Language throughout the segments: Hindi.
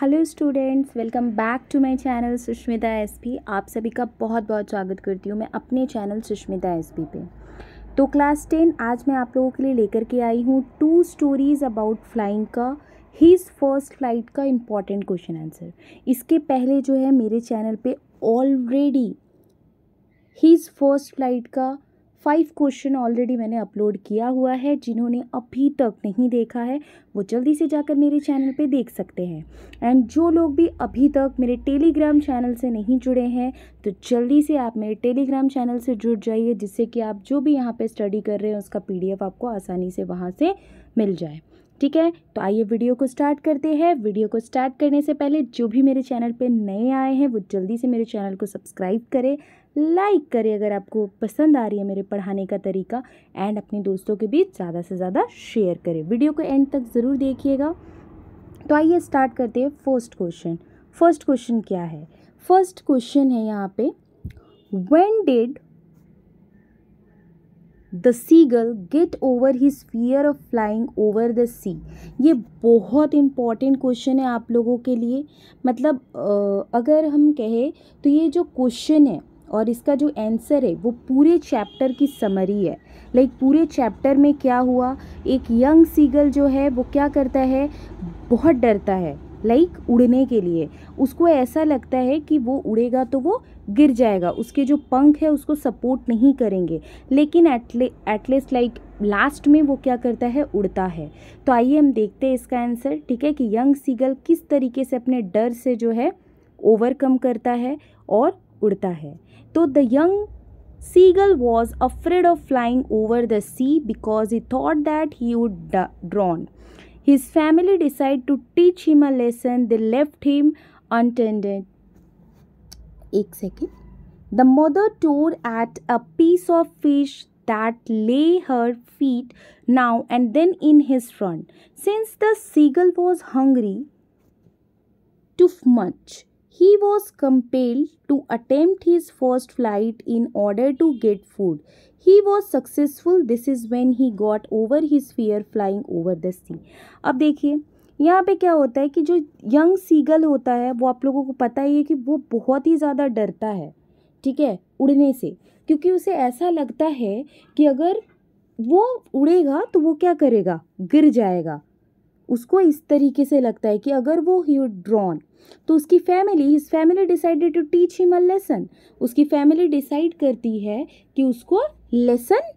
Hello students welcome back to my channel Sushmita SP आप सभी का बहुत बहुत स्वागत करती हूँ मैं अपने चैनल सुष्मिता एसपी पे तो क्लास टेन आज मैं आप लोगों के लिए लेकर के आई हूँ टू स्टोरीज़ अबाउट फ्लाइंग का हीज़ फर्स्ट फ्लाइट का इम्पॉर्टेंट क्वेश्चन आंसर इसके पहले जो है मेरे चैनल पर ऑलरेडी हीज़ फर्स्ट फ्लाइट का फाइव क्वेश्चन ऑलरेडी मैंने अपलोड किया हुआ है जिन्होंने अभी तक नहीं देखा है वो जल्दी से जाकर मेरे चैनल पे देख सकते हैं एंड जो लोग भी अभी तक मेरे टेलीग्राम चैनल से नहीं जुड़े हैं तो जल्दी से आप मेरे टेलीग्राम चैनल से जुड़ जाइए जिससे कि आप जो भी यहाँ पर स्टडी कर रहे हैं उसका पी आपको आसानी से वहाँ से मिल जाए ठीक है तो आइए वीडियो को स्टार्ट करते हैं वीडियो को स्टार्ट करने से पहले जो भी मेरे चैनल पे नए आए हैं वो जल्दी से मेरे चैनल को सब्सक्राइब करें लाइक करें अगर आपको पसंद आ रही है मेरे पढ़ाने का तरीका एंड अपने दोस्तों के बीच ज़्यादा से ज़्यादा शेयर करें वीडियो को एंड तक ज़रूर देखिएगा तो आइए स्टार्ट करते हैं फर्स्ट क्वेश्चन फर्स्ट क्वेश्चन क्या है फर्स्ट क्वेश्चन है यहाँ पे when did the seagull get over his fear of flying over the sea ये बहुत इम्पॉर्टेंट क्वेश्चन है आप लोगों के लिए मतलब अगर हम कहें तो ये जो क्वेश्चन है और इसका जो आंसर है वो पूरे चैप्टर की समरी है लाइक पूरे चैप्टर में क्या हुआ एक यंग सीगल जो है वो क्या करता है बहुत डरता है लाइक उड़ने के लिए उसको ऐसा लगता है कि वो उड़ेगा तो वो गिर जाएगा उसके जो पंख है उसको सपोर्ट नहीं करेंगे लेकिन एटले एटलीस्ट लाइक लास्ट में वो क्या करता है उड़ता है तो आइए हम देखते हैं इसका आंसर ठीक है कि यंग सीगल किस तरीके से अपने डर से जो है ओवरकम करता है और उड़ता है तो the young seagull was afraid of flying over the sea because he thought that he would drown his family decide to teach him a lesson they left him unattended एक second the mother tore at a piece of fish that lay her feet now and then in his front since the seagull was hungry too much He was compelled to attempt his first flight in order to get food. He was successful. This is when he got over his fear flying over the sea. अब देखिए यहाँ पे क्या होता है कि जो यंग सीगल होता है वो आप लोगों को पता ही है कि वो बहुत ही ज़्यादा डरता है ठीक है उड़ने से क्योंकि उसे ऐसा लगता है कि अगर वो उड़ेगा तो वो क्या करेगा गिर जाएगा उसको इस तरीके से लगता है कि अगर वो ही ड्रॉन तो उसकी family his family decided to teach him a lesson उसकी फैमिली डिसाइड करती है कि उसको लेसन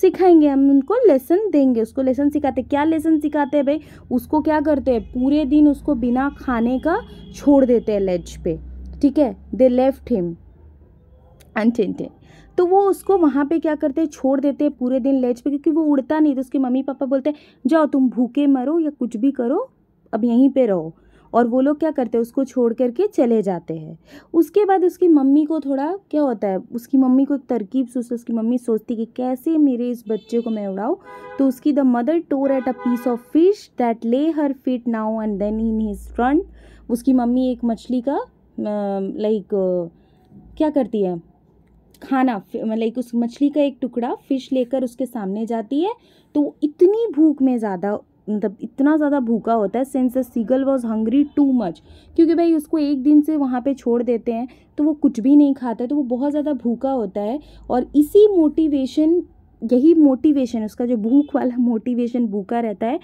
सिखाएंगे हम उनको लेसन देंगे उसको लेसन सिखाते क्या लेसन सिखाते हैं भाई उसको क्या करते हैं पूरे दिन उसको बिना खाने का छोड़ देते हैं लेज पे ठीक है दे लेफ्ट हिम अनटेंटेड तो वो उसको वहाँ पे क्या करते हैं छोड़ देते हैं पूरे दिन लेज पे क्योंकि वो उड़ता नहीं तो उसके मम्मी पापा बोलते हैं जाओ तुम भूखे मरो या कुछ भी करो अब यहीं पे रहो और वो लोग क्या करते हैं उसको छोड़ करके चले जाते हैं उसके बाद उसकी मम्मी को थोड़ा क्या होता है उसकी मम्मी को एक तरकीब सोचती उसकी मम्मी सोचती कि कैसे मेरे इस बच्चे को मैं उड़ाऊँ तो उसकी the mother tore at a piece of fish that lay her feet now and then in his front उसकी मम्मी एक मछली का लाइक क्या करती है खाना लाइक मतलब उस मछली का एक टुकड़ा फिश लेकर उसके सामने जाती है तो इतनी भूख में ज़्यादा मतलब इतना ज़्यादा भूखा होता है since the seagull was hungry too much क्योंकि भाई उसको एक दिन से वहाँ पे छोड़ देते हैं तो वो कुछ भी नहीं खाता है तो वो बहुत ज़्यादा भूखा होता है और इसी मोटिवेशन यही मोटिवेशन उसका जो भूख वाला मोटिवेशन भूखा रहता है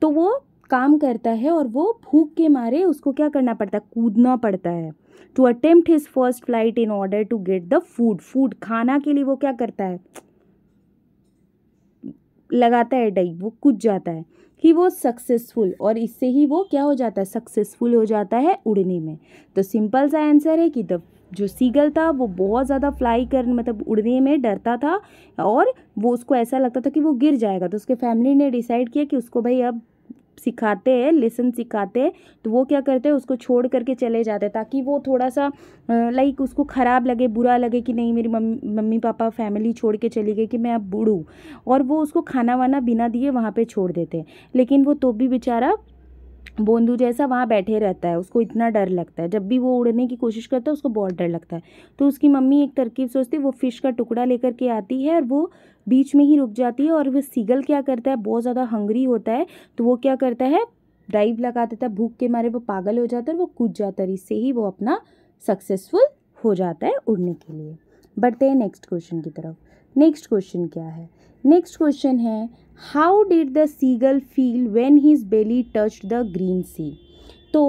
तो वो काम करता है और वो भूख के मारे उसको क्या करना पड़ता है कूदना पड़ता है to attempt his first flight in order to get the food food खाना के लिए वो क्या करता है लगाता है डई वो कुछ जाता है ही वो सक्सेसफुल और इससे ही वो क्या हो जाता है सक्सेसफुल हो जाता है उड़ने में तो सिंपल सा आंसर है कि द जो सीगल था वो बहुत ज़्यादा फ्लाई कर मतलब उड़ने में डरता था और वो उसको ऐसा लगता था कि वो गिर जाएगा तो उसके फैमिली ने डिसाइड किया कि उसको भाई अब सिखाते हैं लेसन सिखाते हैं तो वो क्या करते हैं उसको छोड़ करके चले जाते हैं ताकि वो थोड़ा सा लाइक उसको ख़राब लगे बुरा लगे कि नहीं मेरी मम्मी मम्मी पापा फैमिली छोड़ के चली गई कि मैं अब बूढ़ूँ और वो उसको खाना वाना बिना दिए वहाँ पर छोड़ देते हैं लेकिन वो तो भी बेचारा बोंदू जैसा वहाँ बैठे रहता है उसको इतना डर लगता है जब भी वो उड़ने की कोशिश करता है उसको बहुत डर लगता है तो उसकी मम्मी एक तरकीब सोचती है वो फ़िश का टुकड़ा लेकर के आती है और वो बीच में ही रुक जाती है और वो सीगल क्या करता है बहुत ज़्यादा हंगरी होता है तो वो क्या करता है ड्राइव लगा देता है भूख के मारे वो पागल हो जाता है वो कूद जाता है इससे ही वो अपना सक्सेसफुल हो जाता है उड़ने के लिए बढ़ते हैं नेक्स्ट क्वेश्चन की तरफ नेक्स्ट क्वेश्चन क्या है नेक्स्ट क्वेश्चन है how did the seagull feel when his belly touch the green sea तो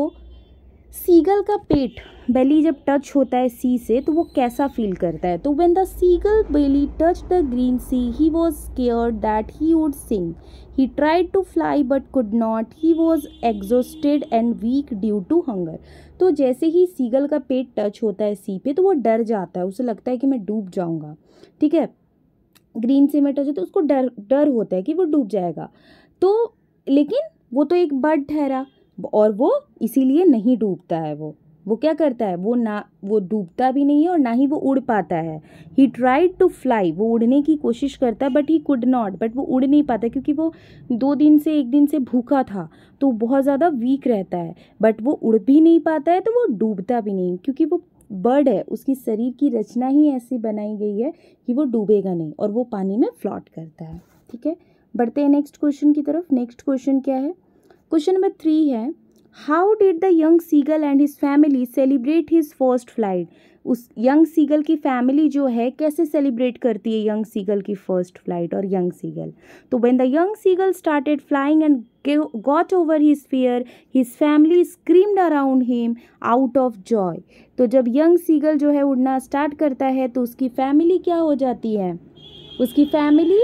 सीगल का पेट बेली जब टच होता है सी से तो वो कैसा फील करता है तो when the seagull belly touch the green sea he was scared that he would sink he tried to fly but could not he was exhausted and weak due to hunger तो जैसे ही सीगल का पेट टच होता है सी पे तो वो डर जाता है उसे लगता है कि मैं डूब जाऊँगा ठीक है ग्रीन सीमेंट हो जाए तो उसको डर डर होता है कि वो डूब जाएगा तो लेकिन वो तो एक बर्ड ठहरा और वो इसीलिए नहीं डूबता है वो वो क्या करता है वो ना वो डूबता भी नहीं है और ना ही वो उड़ पाता है ही ट्राइड टू फ्लाई वो उड़ने की कोशिश करता है but he could not but वो उड़ नहीं पाता क्योंकि वो दो दिन से एक दिन से भूखा था तो बहुत ज़्यादा वीक रहता है बट वो उड़ भी नहीं पाता है तो वो डूबता भी नहीं क्योंकि वो बर्ड है उसकी शरीर की रचना ही ऐसी बनाई गई है कि वो डूबेगा नहीं और वो पानी में फ्लॉट करता है ठीक है बढ़ते हैं नेक्स्ट क्वेश्चन की तरफ नेक्स्ट क्वेश्चन क्या है क्वेश्चन नंबर थ्री है how did the young seagull and his family celebrate his first flight उस यंग सीगल की फैमिली जो है कैसे सेलिब्रेट करती है यंग सीगल की फर्स्ट फ्लाइट और यंग सीगल तो when the young seagull started flying and got over his fear his family screamed around him out of joy तो जब यंग सीगल जो है उड़ना स्टार्ट करता है तो उसकी फैमिली क्या हो जाती है उसकी फैमिली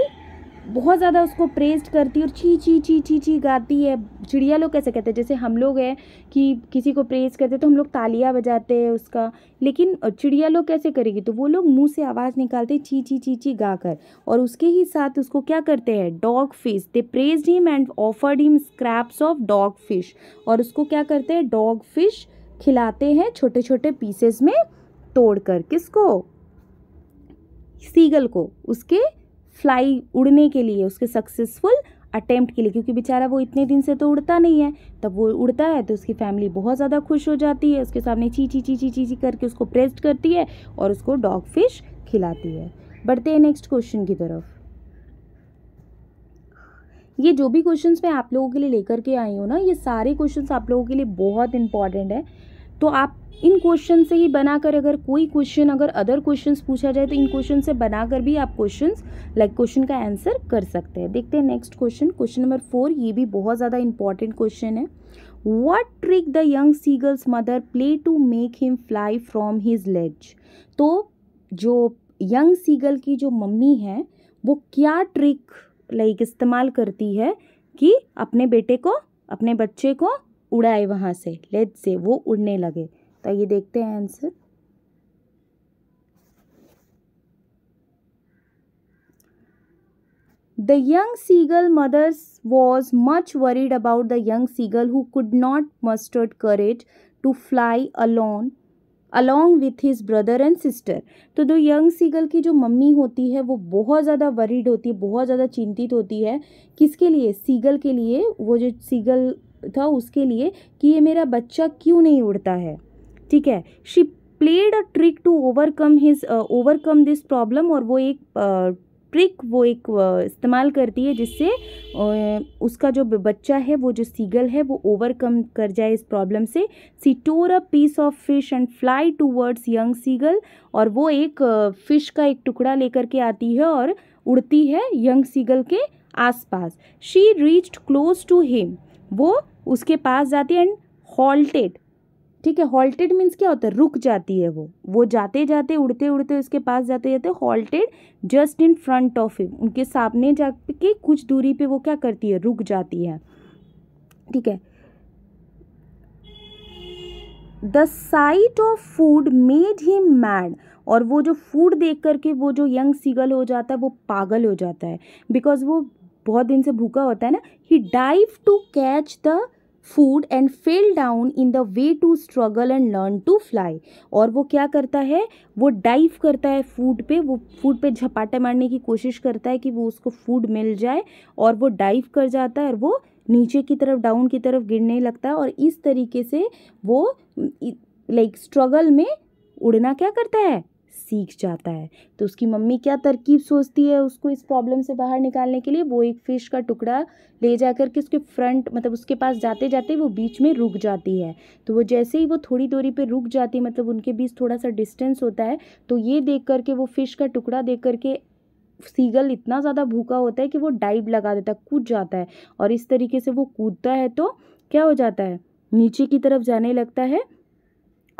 बहुत ज़्यादा उसको प्रेस्ड करती है और छी छी छी छी ची गाती है चिड़िया लोग कैसे कहते हैं जैसे हम लोग हैं कि किसी को प्रेस करते तो हम लोग तालियां बजाते हैं उसका लेकिन चिड़िया लोग कैसे करेगी तो वो लोग मुंह से आवाज़ निकालते ची ची ची गा गाकर और उसके ही साथ उसको क्या करते हैं dog fish they praised him and offered him scraps of dog fish और उसको क्या करते हैं डॉग फिश खिलाते हैं छोटे छोटे पीसेस में तोड़ कर किसको सीगल को उसके फ्लाई उड़ने के लिए उसके सक्सेसफुल अटेम्प्ट के लिए क्योंकि बेचारा वो इतने दिन से तो उड़ता नहीं है तब वो उड़ता है तो उसकी फैमिली बहुत ज़्यादा खुश हो जाती है उसके सामने ची ची ची ची ची ची करके उसको प्रेस्ट करती है और उसको डॉग फिश खिलाती है बढ़ते हैं नेक्स्ट क्वेश्चन की तरफ ये जो भी क्वेश्चंस मैं आप लोगों के लिए लेकर के आई हूँ ना ये सारे क्वेश्चंस आप लोगों के लिए बहुत इंपॉर्टेंट है तो आप इन क्वेश्चन से ही बनाकर अगर कोई क्वेश्चन अगर अदर क्वेश्चन पूछा जाए तो इन क्वेश्चन से बनाकर भी आप क्वेश्चन लाइक क्वेश्चन का आंसर कर सकते हैं देखते हैं next question question number four ये भी बहुत ज़्यादा इंपॉर्टेंट क्वेश्चन है what trick the young seagull's mother play to make him fly from his ledge तो जो यंग सीगल की जो मम्मी है वो क्या ट्रिक लाइक इस्तेमाल करती है कि अपने बेटे को अपने बच्चे को उड़ाए वहाँ से लेट से वो उड़ने लगे तो ये देखते हैं answer The young seagull mother was much worried about the young seagull who could not muster courage to fly alone along with his brother and sister तो दो यंग सीगल की जो मम्मी होती है वो बहुत ज़्यादा वरीड होती है बहुत ज़्यादा चिंतित होती है किसके लिए सीगल के लिए वो जो सीगल था उसके लिए कि ये मेरा बच्चा क्यों नहीं उड़ता है ठीक है she played a trick to overcome his overcome this problem और वो एक ट्रिक uh, वो एक uh, इस्तेमाल करती है जिससे uh, उसका जो बच्चा है वो जो सीगल है वो ओवरकम कर जाए इस प्रॉब्लम से she tore a piece of fish and fly towards young seagull और वो एक फ़िश का एक टुकड़ा लेकर के आती है और उड़ती है यंग सीगल के आसपास she reached close to him वो उसके पास जाती है एंड हॉल्टेड ठीक है हॉल्टेड मीन्स क्या होता है रुक जाती है वो वो जाते जाते उड़ते उड़ते उसके पास जाते जाते halted just in front of him उनके सामने जा के कुछ दूरी पे वो क्या करती है रुक जाती है ठीक है the sight of food made him mad और वो जो फूड देख करके वो जो यंग सीगल हो जाता है वो पागल हो जाता है बिकॉज वो बहुत दिन से भूखा होता है ना he dive to catch the food and fell down in the way to struggle and learn to fly और वो क्या करता है वो डाइव करता है फूड पे वो फूड पे झपाटे मारने की कोशिश करता है कि वो उसको फूड मिल जाए और वो डाइव कर जाता है और वो नीचे की तरफ डाउन की तरफ गिरने लगता है और इस तरीके से वो लाइक like, स्ट्रगल में उड़ना क्या करता है सीख जाता है तो उसकी मम्मी क्या तरकीब सोचती है उसको इस प्रॉब्लम से बाहर निकालने के लिए वो एक फ़िश का टुकड़ा ले जा कर के उसके फ्रंट मतलब उसके पास जाते जाते वो बीच में रुक जाती है तो वो जैसे ही वो थोड़ी दूरी पे रुक जाती है मतलब उनके बीच थोड़ा सा डिस्टेंस होता है तो ये देख करके वो फ़िश का टुकड़ा देख करके सीगल इतना ज़्यादा भूखा होता है कि वो डाइव लगा देता है कूद जाता है और इस तरीके से वो कूदता है तो क्या हो जाता है नीचे की तरफ जाने लगता है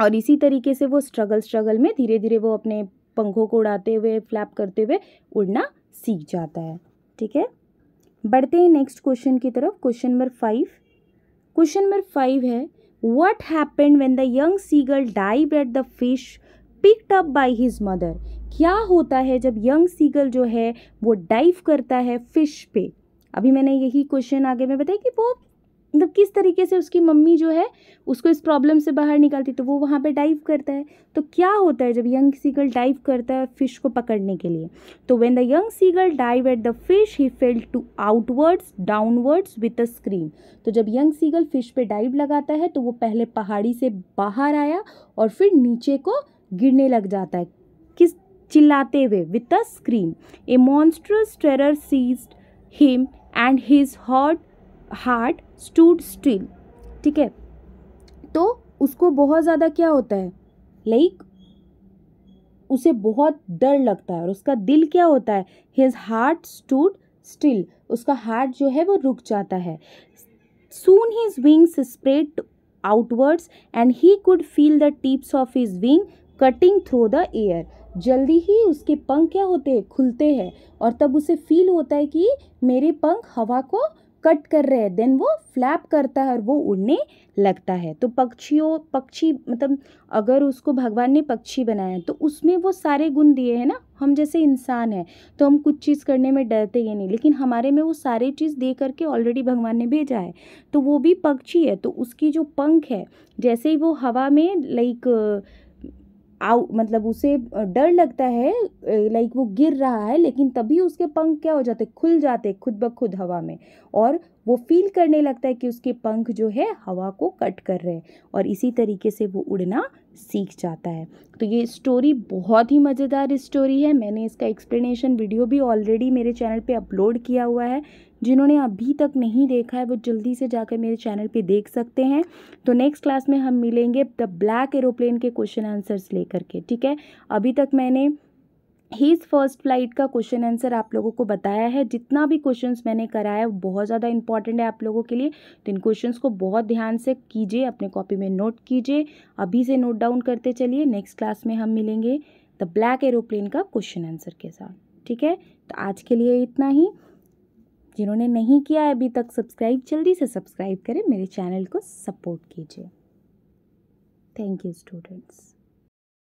और इसी तरीके से वो स्ट्रगल स्ट्रगल में धीरे धीरे वो अपने पंखों को उड़ाते हुए फ्लैप करते हुए उड़ना सीख जाता है ठीक है बढ़ते हैं नेक्स्ट क्वेश्चन की तरफ question number five question number five है what happen when the young seagull dive at the fish picked up by his mother क्या होता है जब यंग सीगल जो है वो डाइव करता है फिश पे अभी मैंने यही क्वेश्चन आगे में बताया कि वो मतलब किस तरीके से उसकी मम्मी जो है उसको इस प्रॉब्लम से बाहर निकालती तो वो वहाँ पे डाइव करता है तो क्या होता है जब यंग सीगल डाइव करता है फिश को पकड़ने के लिए तो when the young seagull dive at the fish he fell to outwards downwards with a scream तो जब यंग सीगल फिश पे डाइव लगाता है तो वो पहले पहाड़ी से बाहर आया और फिर नीचे को गिरने लग जाता है किस चिल्लाते हुए with a scream a monstrous terror seized him and his hot heart stood still ठीक है तो उसको बहुत ज़्यादा क्या होता है लाइक उसे बहुत डर लगता है और उसका दिल क्या होता है हिज हार्ट स्टूड स्टिल उसका हार्ट जो है वो रुक जाता है soon his wings spread outwards and he could feel the tips of his wing cutting through the air जल्दी ही उसके पंख क्या होते हैं खुलते हैं और तब उसे फील होता है कि मेरे पंख हवा को कट कर रहे हैं देन वो फ्लैप करता है और वो उड़ने लगता है तो पक्षियों पक्षी मतलब अगर उसको भगवान ने पक्षी बनाया है तो उसमें वो सारे गुण दिए हैं ना हम जैसे इंसान हैं तो हम कुछ चीज़ करने में डरते ही नहीं लेकिन हमारे में वो सारे चीज़ दे करके ऑलरेडी भगवान ने भेजा है तो वो भी पक्षी है तो उसकी जो पंख है जैसे ही वो हवा में लाइक आउ मतलब उसे डर लगता है लाइक वो गिर रहा है लेकिन तभी उसके पंख क्या हो जाते खुल जाते खुद ब खुद हवा में और वो फील करने लगता है कि उसके पंख जो है हवा को कट कर रहे हैं और इसी तरीके से वो उड़ना सीख जाता है तो ये स्टोरी बहुत ही मज़ेदार स्टोरी है मैंने इसका एक्सप्लेनेशन वीडियो भी ऑलरेडी मेरे चैनल पे अपलोड किया हुआ है जिन्होंने अभी तक नहीं देखा है वो जल्दी से जाकर मेरे चैनल पे देख सकते हैं तो नेक्स्ट क्लास में हम मिलेंगे द ब्लैक एरोप्लेन के क्वेश्चन आंसर्स लेकर के ठीक है अभी तक मैंने हीज़ फर्स्ट फ्लाइट का क्वेश्चन आंसर आप लोगों को बताया है जितना भी क्वेश्चंस मैंने कराया है बहुत ज़्यादा इंपॉर्टेंट है आप लोगों के लिए तो इन क्वेश्चंस को बहुत ध्यान से कीजिए अपने कॉपी में नोट कीजिए अभी से नोट डाउन करते चलिए नेक्स्ट क्लास में हम मिलेंगे द ब्लैक एरोप्लेन का क्वेश्चन आंसर के साथ ठीक है तो आज के लिए इतना ही जिन्होंने नहीं किया है अभी तक सब्सक्राइब जल्दी से सब्सक्राइब करें मेरे चैनल को सपोर्ट कीजिए थैंक यू स्टूडेंट्स